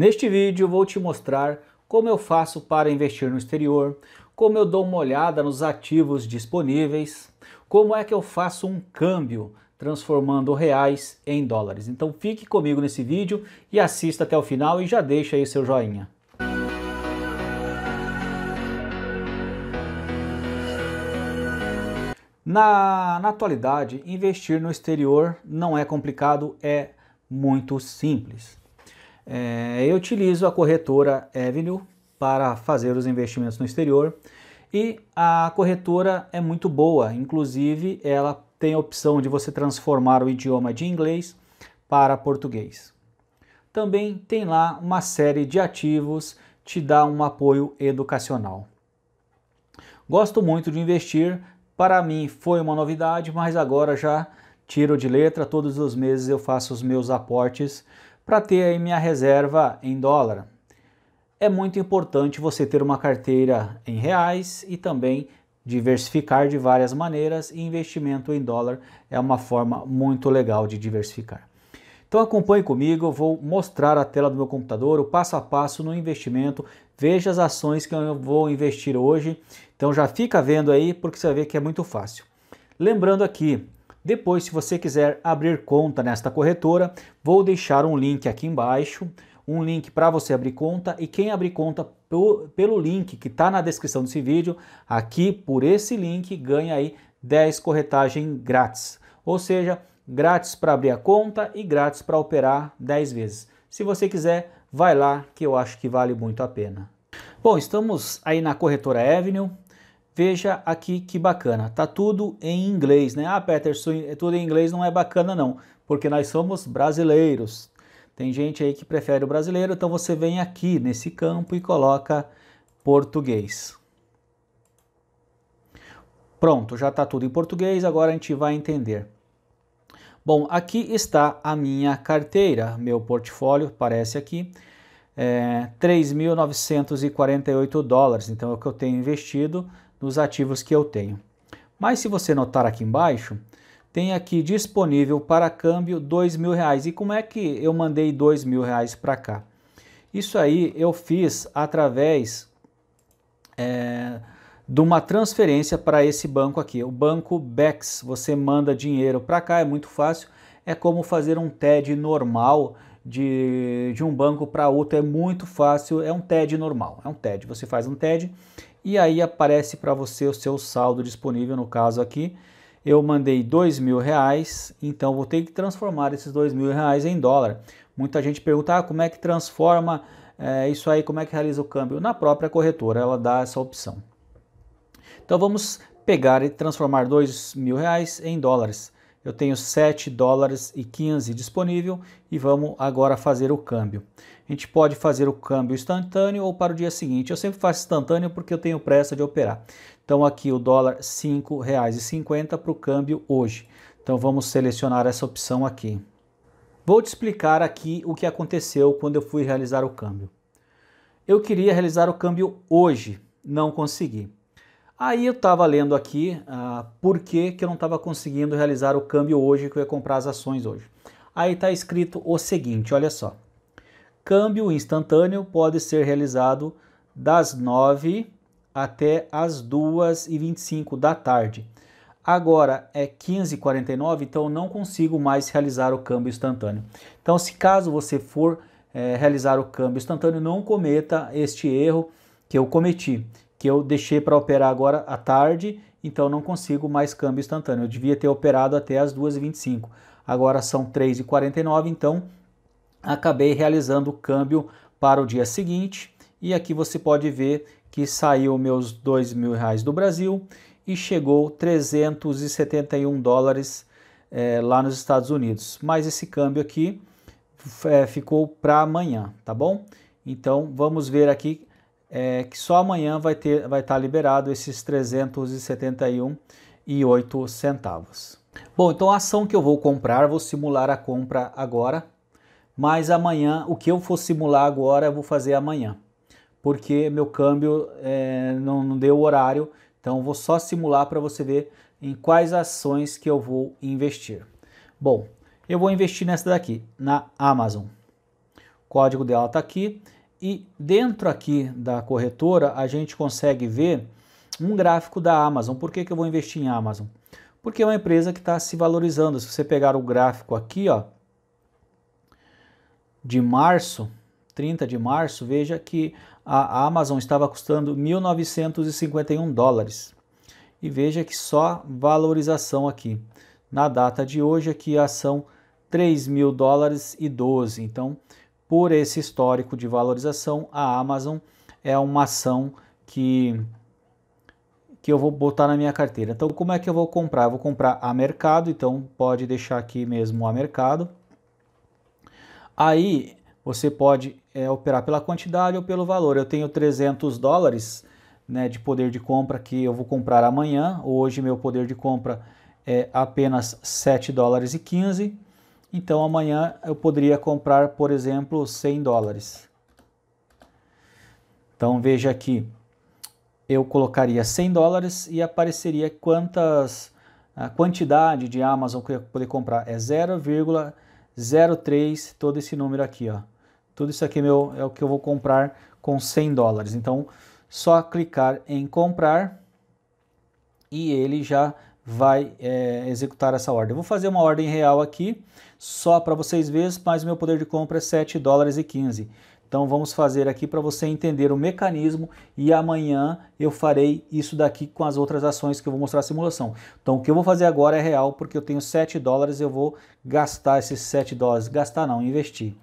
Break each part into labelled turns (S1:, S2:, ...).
S1: Neste vídeo vou te mostrar como eu faço para investir no exterior, como eu dou uma olhada nos ativos disponíveis, como é que eu faço um câmbio transformando reais em dólares. Então fique comigo nesse vídeo e assista até o final e já deixa aí seu joinha. Na, na atualidade, investir no exterior não é complicado, é muito simples. É, eu utilizo a corretora Avenue para fazer os investimentos no exterior e a corretora é muito boa, inclusive ela tem a opção de você transformar o idioma de inglês para português. Também tem lá uma série de ativos, te dá um apoio educacional. Gosto muito de investir, para mim foi uma novidade, mas agora já tiro de letra, todos os meses eu faço os meus aportes para ter aí minha reserva em dólar. É muito importante você ter uma carteira em reais e também diversificar de várias maneiras e investimento em dólar é uma forma muito legal de diversificar. Então acompanhe comigo, eu vou mostrar a tela do meu computador, o passo a passo no investimento, veja as ações que eu vou investir hoje. Então já fica vendo aí porque você vai ver que é muito fácil. Lembrando aqui, depois, se você quiser abrir conta nesta corretora, vou deixar um link aqui embaixo, um link para você abrir conta e quem abrir conta pelo, link que está na descrição desse vídeo, aqui por esse link ganha aí 10 corretagem grátis, ou seja, grátis para abrir a conta e grátis para operar 10 vezes. Se você quiser, vai lá que eu acho que vale muito a pena. Bom, estamos aí na corretora Avenue, Veja aqui que bacana, tá tudo em inglês, né? Ah, Peterson, é tudo em inglês não é bacana não, porque nós somos brasileiros. Tem gente aí que prefere o brasileiro, então você vem aqui nesse campo e coloca português. Pronto, já tá tudo em português, agora a gente vai entender. Bom, aqui está a minha carteira, meu portfólio, parece aqui, é, 3.948 dólares, então é o que eu tenho investido nos ativos que eu tenho. Mas se você notar aqui embaixo, tem aqui disponível para câmbio dois mil reais. E como é que eu mandei dois mil reais para cá? Isso aí eu fiz através é, de uma transferência para esse banco aqui, o banco Bex. Você manda dinheiro para cá, é muito fácil. É como fazer um TED normal de, de um banco para outro, é muito fácil. É um TED normal, é um TED. Você faz um TED e aí aparece para você o seu saldo disponível. No caso aqui, eu mandei dois mil reais, então vou ter que transformar esses dois mil reais em dólar. Muita gente pergunta ah, como é que transforma é, isso aí, como é que realiza o câmbio? Na própria corretora, ela dá essa opção. Então vamos pegar e transformar dois mil reais em dólares. Eu tenho 7 dólares e 15 disponível e vamos agora fazer o câmbio. A gente pode fazer o câmbio instantâneo ou para o dia seguinte. Eu sempre faço instantâneo porque eu tenho pressa de operar. Então aqui o dólar R$ 5,50 para o câmbio hoje. Então vamos selecionar essa opção aqui. Vou te explicar aqui o que aconteceu quando eu fui realizar o câmbio. Eu queria realizar o câmbio hoje, não consegui. Aí eu estava lendo aqui ah, por que, que eu não estava conseguindo realizar o câmbio hoje, que eu ia comprar as ações hoje. Aí está escrito o seguinte, olha só. Câmbio instantâneo pode ser realizado das 9 até as 2h25 da tarde. Agora é 15h49, então não consigo mais realizar o câmbio instantâneo. Então, se caso você for é, realizar o câmbio instantâneo, não cometa este erro que eu cometi, que eu deixei para operar agora à tarde, então não consigo mais câmbio instantâneo. Eu devia ter operado até as 2h25. Agora são 3h49, então acabei realizando o câmbio para o dia seguinte e aqui você pode ver que saiu meus dois mil reais do Brasil e chegou 371 dólares é, lá nos Estados Unidos. Mas esse câmbio aqui é, ficou para amanhã, tá bom? Então vamos ver aqui é, que só amanhã vai ter, vai estar tá liberado esses 371 e 8 centavos. Bom, então a ação que eu vou comprar, vou simular a compra agora, mas amanhã, o que eu for simular agora, eu vou fazer amanhã, porque meu câmbio é, não, não deu horário, então vou só simular para você ver em quais ações que eu vou investir. Bom, eu vou investir nessa daqui, na Amazon. O código dela está aqui e dentro aqui da corretora a gente consegue ver um gráfico da Amazon. Por que, que eu vou investir em Amazon? Porque é uma empresa que está se valorizando. Se você pegar o gráfico aqui, ó, de março, 30 de março, veja que a Amazon estava custando 1.951 dólares. E veja que só valorização aqui. Na data de hoje aqui a ação 3.000 dólares e 12. Então, por esse histórico de valorização, a Amazon é uma ação que que eu vou botar na minha carteira. Então, como é que eu vou comprar? Eu vou comprar a mercado, então pode deixar aqui mesmo a mercado. Aí você pode é, operar pela quantidade ou pelo valor. Eu tenho 300 dólares né, de poder de compra que eu vou comprar amanhã. Hoje meu poder de compra é apenas 7 dólares e 15. Então amanhã eu poderia comprar, por exemplo, 100 dólares. Então veja aqui, eu colocaria 100 dólares e apareceria quantas a quantidade de Amazon que eu ia poder comprar é 0,00 03, todo esse número aqui, ó. Tudo isso aqui é meu, é o que eu vou comprar com 100 dólares. Então, só clicar em comprar e ele já vai é, executar essa ordem. Eu vou fazer uma ordem real aqui, só para vocês verem, mas meu poder de compra é 7 dólares e 15. Então vamos fazer aqui para você entender o mecanismo e amanhã eu farei isso daqui com as outras ações que eu vou mostrar a simulação. Então o que eu vou fazer agora é real porque eu tenho 7 dólares eu vou gastar esses 7 dólares, gastar não, investir.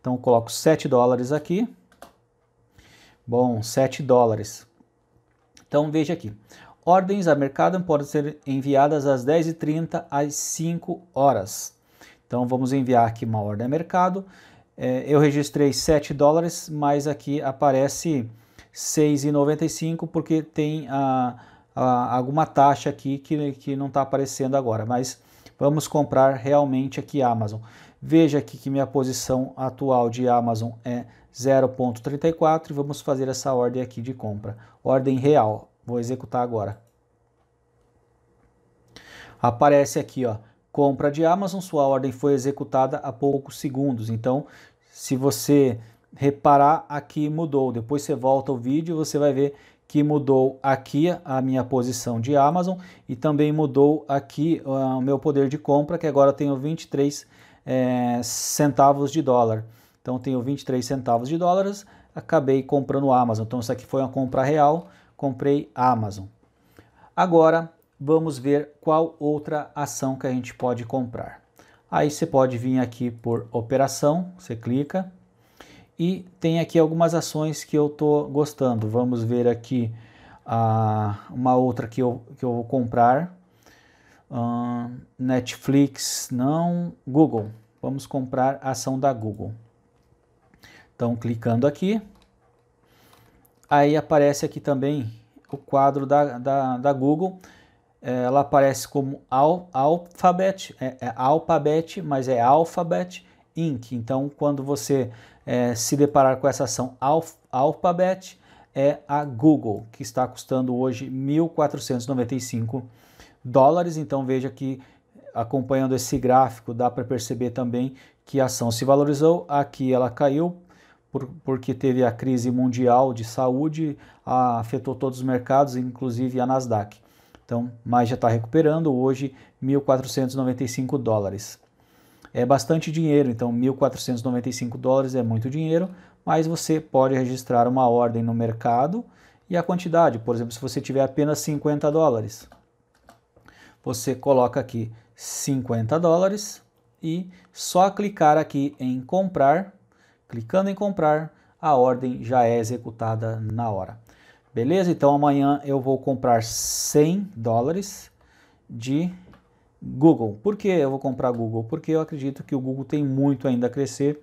S1: Então coloco 7 dólares aqui. Bom, 7 dólares. Então veja aqui. Ordens a mercado podem ser enviadas às 10h30 às 5 horas. Então vamos enviar aqui uma ordem a mercado. É, eu registrei 7 dólares, mas aqui aparece 6,95 porque tem a, a, alguma taxa aqui que, que não está aparecendo agora, mas vamos comprar realmente aqui Amazon. Veja aqui que minha posição atual de Amazon é 0.34 e vamos fazer essa ordem aqui de compra. Ordem real, vou executar agora. Aparece aqui, ó, compra de Amazon, sua ordem foi executada há poucos segundos. Então, se você reparar aqui mudou, depois você volta o vídeo, você vai ver que mudou aqui a minha posição de Amazon e também mudou aqui ah, o meu poder de compra, que agora tenho 23 é, eh, centavos de dólar. Então tenho 23 centavos de dólares, acabei comprando Amazon. Então isso aqui foi uma compra real, comprei Amazon. Agora vamos ver qual outra ação que a gente pode comprar. Aí você pode vir aqui por operação, você clica e tem aqui algumas ações que eu estou gostando. Vamos ver aqui ah, uma outra que eu, que eu vou comprar. Ah, Netflix, não, Google. Vamos comprar a ação da Google. Então, clicando aqui, aí aparece aqui também o quadro da, da, da Google. É, ela aparece como al, Alphabet, é, é Alphabet, mas é Alphabet Inc. Então, quando você é, se deparar com essa ação alf, Alphabet, é a Google, que está custando hoje 1.495 dólares. Então, veja que acompanhando esse gráfico, dá para perceber também que a ação se valorizou, aqui ela caiu, por, porque teve a crise mundial de saúde, a, afetou todos os mercados, inclusive a Nasdaq. Então, mas já está recuperando hoje 1.495 dólares. É bastante dinheiro, então 1.495 dólares é muito dinheiro, mas você pode registrar uma ordem no mercado e a quantidade. Por exemplo, se você tiver apenas 50 dólares, você coloca aqui 50 dólares e só clicar aqui em comprar, clicando em comprar, a ordem já é executada na hora. Beleza? Então amanhã eu vou comprar 100 dólares de Google. Por que eu vou comprar Google? Porque eu acredito que o Google tem muito ainda a crescer.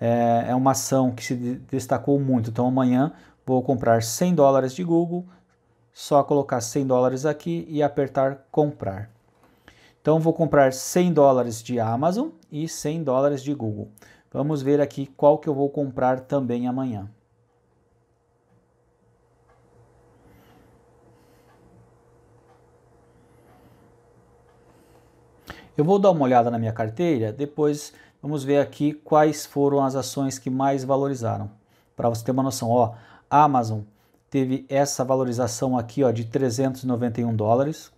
S1: É, é uma ação que se destacou muito. Então amanhã vou comprar 100 dólares de Google, só colocar 100 dólares aqui e apertar comprar. Então vou comprar 100 dólares de Amazon e 100 dólares de Google. Vamos ver aqui qual que eu vou comprar também amanhã. Eu vou dar uma olhada na minha carteira, depois vamos ver aqui quais foram as ações que mais valorizaram. Para você ter uma noção, ó, a Amazon teve essa valorização aqui ó, de 391 dólares.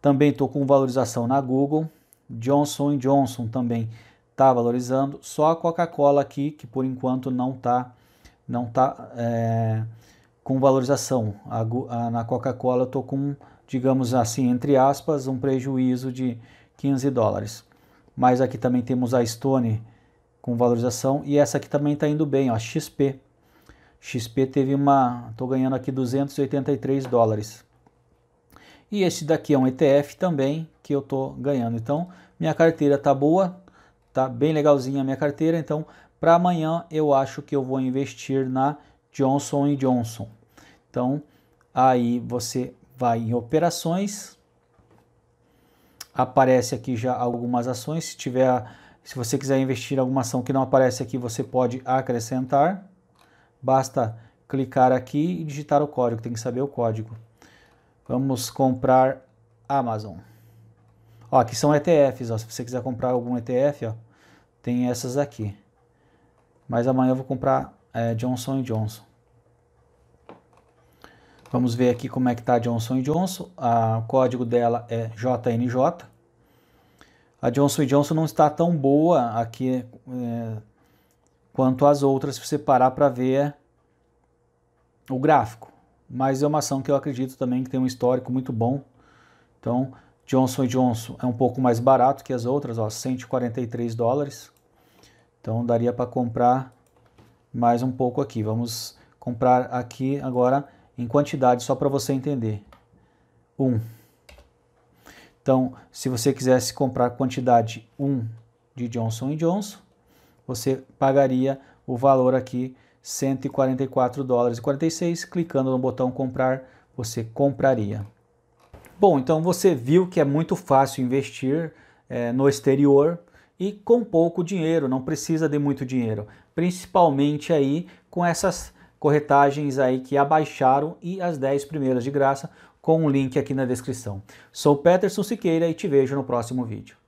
S1: Também estou com valorização na Google. Johnson Johnson também está valorizando. Só a Coca-Cola aqui, que por enquanto não está não tá, é, com valorização. A, a, na Coca-Cola eu estou com, digamos assim, entre aspas, um prejuízo de 15 dólares. Mas aqui também temos a Stone com valorização e essa aqui também está indo bem, ó, XP. XP teve uma, estou ganhando aqui 283 dólares. E esse daqui é um ETF também que eu estou ganhando. Então, minha carteira tá boa, tá bem legalzinha a minha carteira. Então, para amanhã eu acho que eu vou investir na Johnson Johnson. Então, aí você vai em operações, aparece aqui já algumas ações. Se tiver, se você quiser investir em alguma ação que não aparece aqui, você pode acrescentar. Basta clicar aqui e digitar o código, tem que saber o código. Vamos comprar Amazon. Ó, aqui são ETFs, ó. se você quiser comprar algum ETF, ó, tem essas aqui. Mas amanhã eu vou comprar é, Johnson Johnson. Vamos ver aqui como é que está a Johnson Johnson. A, o código dela é JNJ. A Johnson Johnson não está tão boa aqui é, quanto as outras, se você parar para ver o gráfico. Mas é uma ação que eu acredito também que tem um histórico muito bom. Então, Johnson Johnson é um pouco mais barato que as outras, ó, 143 dólares. Então, daria para comprar mais um pouco aqui. Vamos comprar aqui agora em quantidade, só para você entender. 1. Um. Então, se você quisesse comprar quantidade 1 um de Johnson Johnson, você pagaria o valor aqui 144 dólares e 46, clicando no botão comprar, você compraria. Bom, então você viu que é muito fácil investir é, no exterior e com pouco dinheiro, não precisa de muito dinheiro, principalmente aí com essas corretagens aí que abaixaram e as 10 primeiras de graça com o um link aqui na descrição. Sou Peterson Siqueira e te vejo no próximo vídeo.